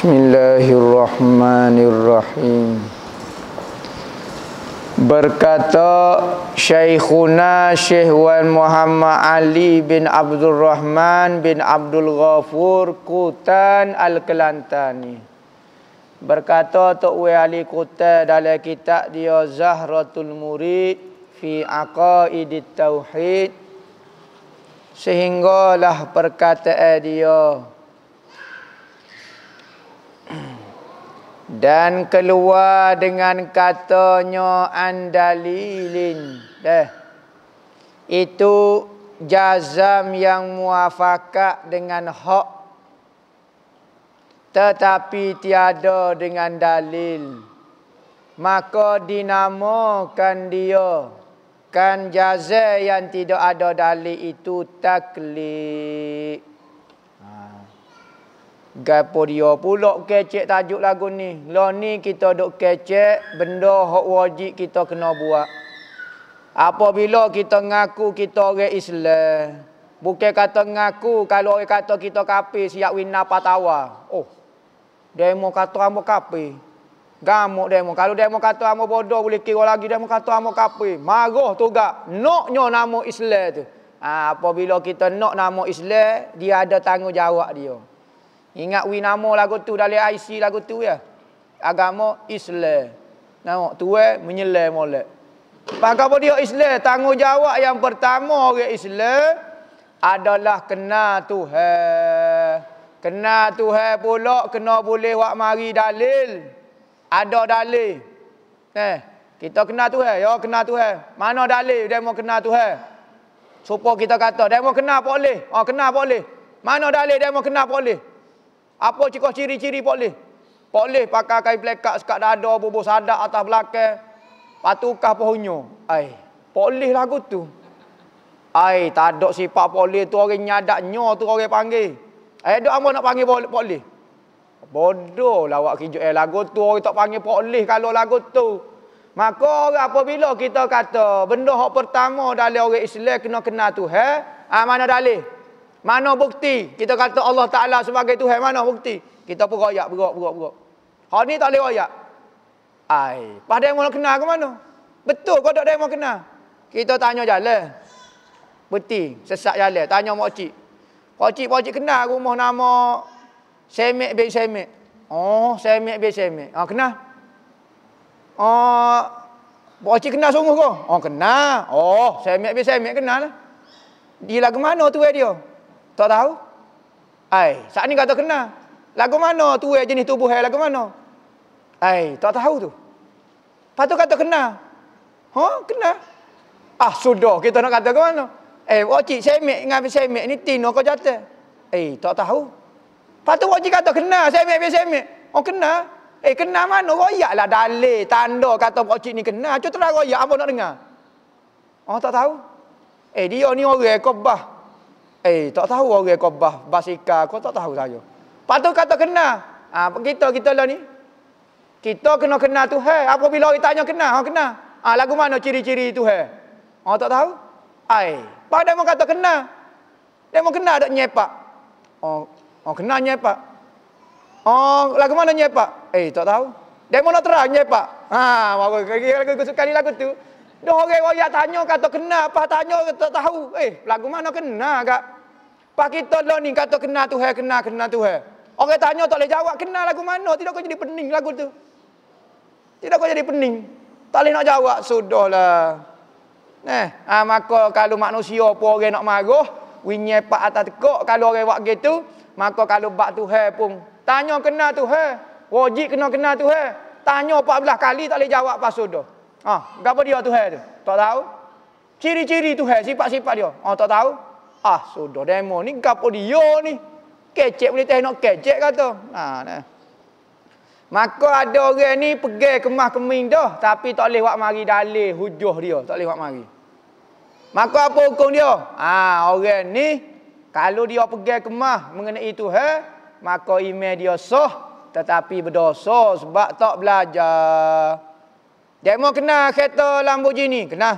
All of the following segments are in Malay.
Bismillahirrahmanirrahim Berkata Syekhuna Syekh Wan Muhammad Ali bin Abdul Rahman bin Abdul Ghafur Kutan Al-Kelantani Berkata Tok Wei Ali Kutan dalam kitab dia Zahratul Murid Fi Aqaidit Tauhid Sehinggalah perkataan dia Sehinggalah perkataan dia dan keluar dengan katanya andalilin dah eh. itu jazam yang muafakat dengan hak tetapi tiada dengan dalil maka dinamakan dia kan jazam yang tidak ada dalil itu taklid ha. Gapo dia pulak kecek tajuk lagu ni. Lo ni kita dok kecek benda hak wajib kita kena buat. Apabila kita ngaku kita orang Islam. Bukan kata ngaku kalau orang kata kita kafir siap winna patawa. Oh. Demo kata ambo kafir. Gamuk demo. Kalau demo kata ambo bodoh boleh kira lagi demo kata ambo kafir. Marah tu gak. Noknya nama Islam tu. Ha, apabila kita nak nama Islam, dia ada tanggungjawab dia. Ingat we nama lagu tu dari IC lagu tu ya. Agama Islam. Nampak tu eh menyele molek. Pakar apa dia Islam? Tanggungjawab yang pertama orang Islam adalah kena Tuhan. kena Tuhan pula kena boleh wak mari dalil. Ada dalil. Eh, kita kena Tuhan. Ya kena Tuhan. Mana dalil dia mau kena Tuhan? Supo kita kata dia mau kena boleh. Oh kena boleh. Mana dalil dia mau kena boleh? Apa cikgu ciri-ciri Pak Leh? Pak Leh pakai kain pelekat sekat dada, bubur sadak atas belakang. Patukah pohonyo? Ay, Pak Leh lagu tu. Ay, tak ada sifat Pak Leh tu orang nyadak nyo tu orang panggil. Ay, ada apa nak panggil Pak Leh? Bodoh lah awak kijuk eh, lagu tu orang tak panggil Pak Leh kalau lagu tu. Maka orang apabila kita kata benda yang pertama dalam orang Islam kena kenal tu. Eh? Ah, mana dalih? Mana bukti? Kita kata Allah Ta'ala sebagai Tuhan. Mana bukti? Kita pun royak, berok, berok, berok. Hal ni tak boleh royak. Ai, pada yang mau kenal ke mana? Betul kau tak ada yang mau kenal. Kita tanya jalan. Bukti, sesak jalan. Tanya mak cik. Pak cik, pak cik kenal rumah nama Semek bin Semek. Oh, Semek bin Semek. Ah, kenal? Oh, ah, pak cik kenal sungguh ke? Oh, ah, kenal. Oh, Semek bin Semek kenal lah. Dia lah mana tu eh, dia? Tak tahu? Ai, saat ni kata kena. Lagu mana tu eh, jenis tubuh eh, lagu mana? Ai, tak tahu tu. Patu kata kena. Ha, kena. Ah, sudah kita nak kata ke mana? Eh, wakcik semik dengan semik ni tino kau jatuh. Eh, tak tahu. Patu tu wakcik kata kena semik dengan semik. Oh, kena. Eh, kena mana? Royak lah dalih tanda kata wakcik ni kena. Cuma terang royak, apa nak dengar? Oh, tak tahu. Eh, dia ni orang bah. Eh, tak tahu orang kau bah, basika, kau tak tahu saya. Lepas tu kata kena. Ah, ha, kita kita lah ni. Kita kena kena tu hai. Apa bila kita tanya kena, ha kena. Ah, ha, lagu mana ciri-ciri tu hai? Hey. Ah, tak tahu. Ai. pada dia mau kata kena. Dia mau kena dak nyepak. Oh, oh kena nyepak. Oh, lagu mana nyepak? Eh, tak tahu. Dia mau nak terang nyepak. Ha, mau lagu suka lagu tu. Dah orang royak tanya kata kena apa tanya kata tahu. Eh, lagu mana kena? kak? Pak kita lo ni kata kena tu, hai, kena kenal tu. Hai. Orang tanya tak boleh jawab, kena lagu mana? Tidak kau jadi pening lagu tu. Tidak kau jadi pening. Tak boleh nak jawab, sudahlah. Eh, ha, maka kalau manusia pun orang nak marah, winye pak atas tekok kalau orang buat gitu, maka kalau bak tu hai pun, tanya kena tu hai. Wajib kena kenal tu hai. Tanya 14 kali tak boleh jawab, pas Ha, ah, apa dia Tuhan tu? Tak tahu. Ciri-ciri Tuhan, sifat-sifat dia. Ha, tak tahu. Ah, sudah demo ni gapo dia ni? Kecek boleh tengok kecek kata. Ha, nah. Maka ada orang ni pergi kemah keming dah, tapi tak boleh buat mari dalil hujuh dia, tak boleh buat mari. Maka apa hukum dia? Ha, orang ni kalau dia pergi kemah mengenai Tuhan, maka iman dia sah tetapi berdosa sebab tak belajar. Demo kena kereta Lamborghini, kena.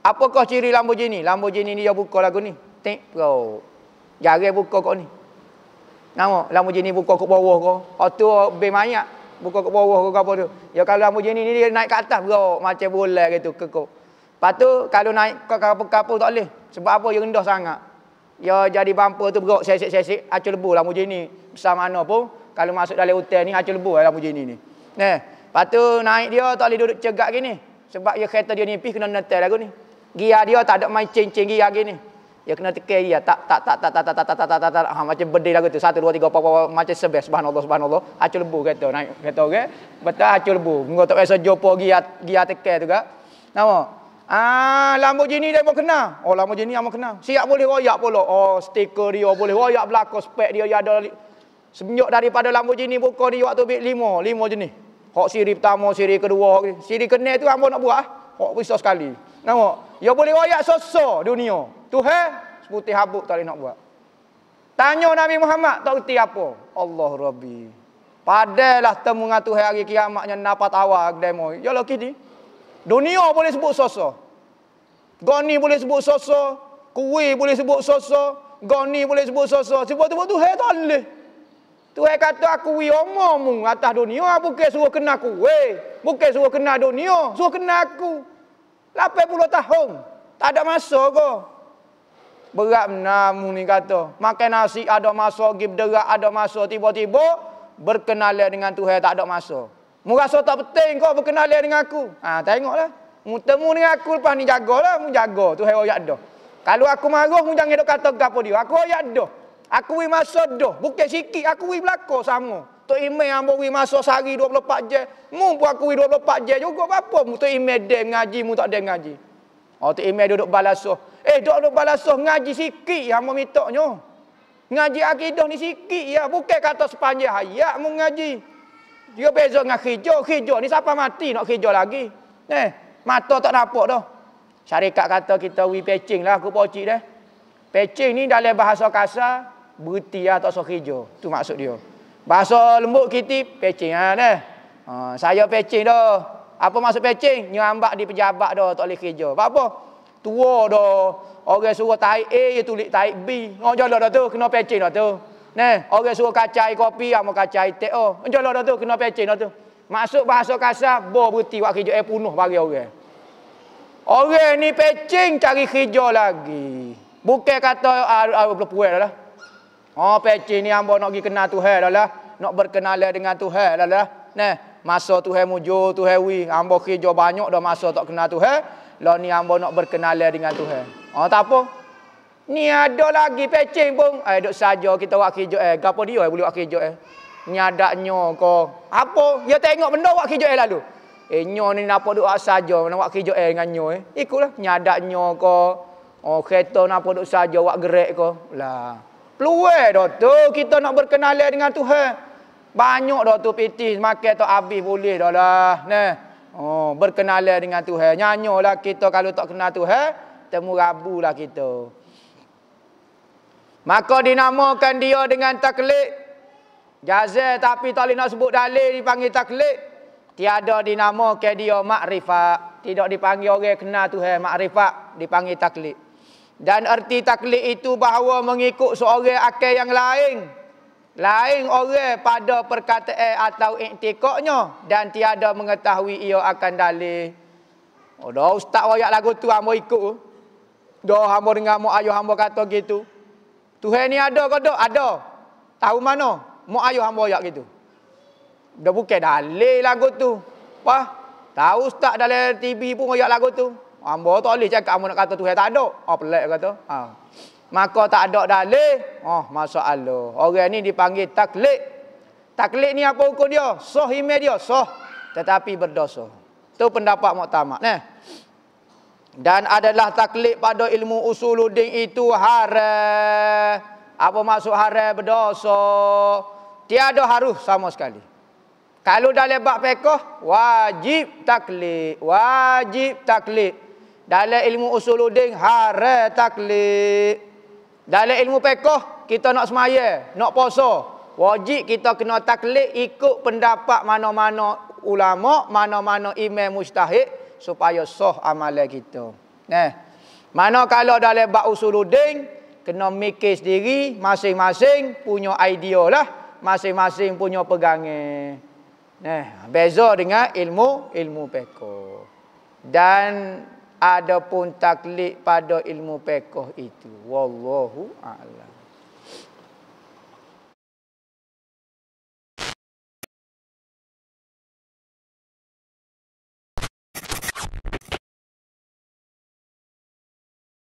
Apakah ciri Lamborghini? Lamborghini ni dia buka lagu ni. Tik bro. Jari buka kok ni. Nama Lamborghini buka kok bawah ko. Auto oh, oh, be mayat buka kok bawah ko apa tu. Ya kalau Lamborghini ni dia naik ke atas bro, macam bulan gitu kok. Patu kalau naik ke kapal-kapal tak boleh. Sebab apa? Dia rendah sangat. Ya jadi bumper tu bro sesek-sesek acu lebu Lamborghini besar mana pun kalau masuk dalam hotel ni acu lebu lah Lamborghini ni. Neh. Lepas tu naik dia tak boleh duduk cegak gini. Sebab dia kereta dia nipis kena netel lagu ni. Gia dia tak ada main cincin gia gini. Dia kena tekan dia tak tak tak tak tak tak tak tak tak tak tak ha, macam berdi lagu tu 1 2 3 4 macam sebes subhanallah subhanallah hacul bu kata naik kata orang betul hacul bu engkau tak biasa jumpa gia gia tekan tu gak nama ah Lamborghini dia mau kena oh Lamborghini dia mau kena siap boleh royak pula oh stiker dia boleh royak belakang spek dia dia ada semenyok daripada Lamborghini buka dia waktu bit 5 5 jenis Hak siri pertama, siri kedua, siri kena tu hamba nak buat. Hak ah. besar sekali. Nampak? Ya boleh royak sosa dunia. Tuhan seperti habuk tak boleh nak buat. Tanya Nabi Muhammad tak reti apa? Allah Rabbi. Padahlah temu dengan Tuhan hari kiamatnya napa tawa demo. Ya lo kini. Dunia boleh sebut sosa. Goni boleh sebut sosa, kuih boleh sebut sosa, goni boleh sebut sosa. sebut tu Tuhan tak boleh. Tuhan kata aku wi omomu atas dunia bukan suruh kena aku. Weh, bukan suruh kena dunia, suruh kena aku. 80 tahun. Tak ada masa ke? Berat namu ni kata. Makan nasi ada masa, gib derak ada masa. Tiba-tiba berkenalan dengan Tuhan tak ada masa. Mu rasa tak penting kau berkenalan dengan aku. Ha, tengoklah. Mu temu dengan aku lepas ni jagalah, mu jaga. Tuhan royak dah. Kalau aku marah, mu jangan dok kata gapo dia. Aku royak dah. Aku wi masa doh, bukan sikit aku wi belako sama. Tok Imam ambo wi masa sehari 24 je, mu pun aku wi 24 jam juga apa mu tok Imam dia mengaji mu tak ada ngaji. Oh tok Imam duduk balasoh. Eh duduk duduk balasoh ngaji sikit ya, ambo mitoknyo. Ngaji akidah ni sikit ya, bukan kata sepanjang hayat mu ngaji. Dia beza dengan kerja, kerja ni siapa mati nak kerja lagi. Eh, mata tak nampak dah. Syarikat kata kita wi pecing lah aku pocik dah. Pecing ni dalam bahasa kasar berhenti atau lah so kerja. Tu maksud dia. Bahasa lembut kita pecing kan eh. Ha, saya pecing dah. Apa maksud pecing? Nyambak di pejabat dah tak boleh kerja. Apa apa? Tua dah. Orang suruh taik A dia tulis taik B. Ngojol dah tu kena pecing dah tu. Nah, orang suruh kacai kopi ama kacai teh. Oh, ngojol dah tu kena pecing dah tu. Maksud bahasa kasar, bo berhenti buat kerja eh punuh bagi orang. Orang ni pecing cari kerja lagi. Bukan kata ah, ah, lah. Oh peci ni hamba nak pergi kenal Tuhan dah lah. lah. Nak berkenalan dengan Tuhan dah lah. Nah, masa Tuhan mujo Tuhan wi, hamba kerja banyak dah masa tak kenal Tuhan. Lah ni hamba nak berkenalan dengan Tuhan. Oh tak apa. Ni ada lagi pecing pun. Eh duk saja kita buat kerja eh. Gapo dia eh boleh buat kerja eh. Ni ada nyo ko. Apa? Ya tengok benda buat kerja eh lalu. Eh nyo ni napa duk buat saja nak buat kerja eh dengan nyo eh. Ikutlah nyadak nyo ko. Oh kereta napa duk saja buat gerak ko. Lah. Peluai tu kita nak berkenalan dengan Tuhan. Banyak tu piti makan tu habis boleh dah lah. Nah. Oh, berkenalan dengan Tuhan. Nyanyolah kita kalau tak kenal Tuhan, temu rabu lah kita. Maka dinamakan dia dengan taklid. Jazal tapi tak boleh nak sebut dalil dipanggil taklid. Tiada dinamakan dia makrifat. Tidak dipanggil orang kenal Tuhan makrifat. Dipanggil taklid. Dan erti taklid itu bahawa mengikut seorang akal yang lain. Lain orang pada perkataan atau iktikoknya. Dan tiada mengetahui ia akan dalih. Oh, dah ustaz wayak lagu tu hamba ikut. Dah hamba dengar mu ayuh hamba kata gitu. Tuhan ni ada ke tak? Ada. Tahu mana? Mu ayuh hamba wayak gitu. Dah bukan dalih lagu tu. Apa? Tahu ustaz dalam TV pun wayak lagu tu. Hamba ah, tak boleh cakap hamba nak kata Tuhan tak ada. Oh pelik kata. Ha. Maka tak ada dalil. Oh ah, masalah. Orang ni dipanggil taklid. Taklid ni apa hukum dia? Sah imej dia, sah. Tetapi berdosa. Tu pendapat muktamad nah. Dan adalah taklid pada ilmu usuluddin itu haram. Apa maksud haram berdosa? Tiada harus sama sekali. Kalau dah lebat pekoh, wajib taklid. Wajib taklid. Dalam ilmu usuluddin hara taklid. Dalam ilmu fiqh kita nak semaya, nak puasa. Wajib kita kena taklid ikut pendapat mana-mana ulama, mana-mana imam mustahid supaya sah amalan kita. Nah. Mana kalau dalam bab usuluddin kena mikir sendiri masing-masing punya idea lah, masing-masing punya pegangan. Nah, beza dengan ilmu ilmu fiqh. Dan adapun taklid pada ilmu pekoh itu wallahu a'lam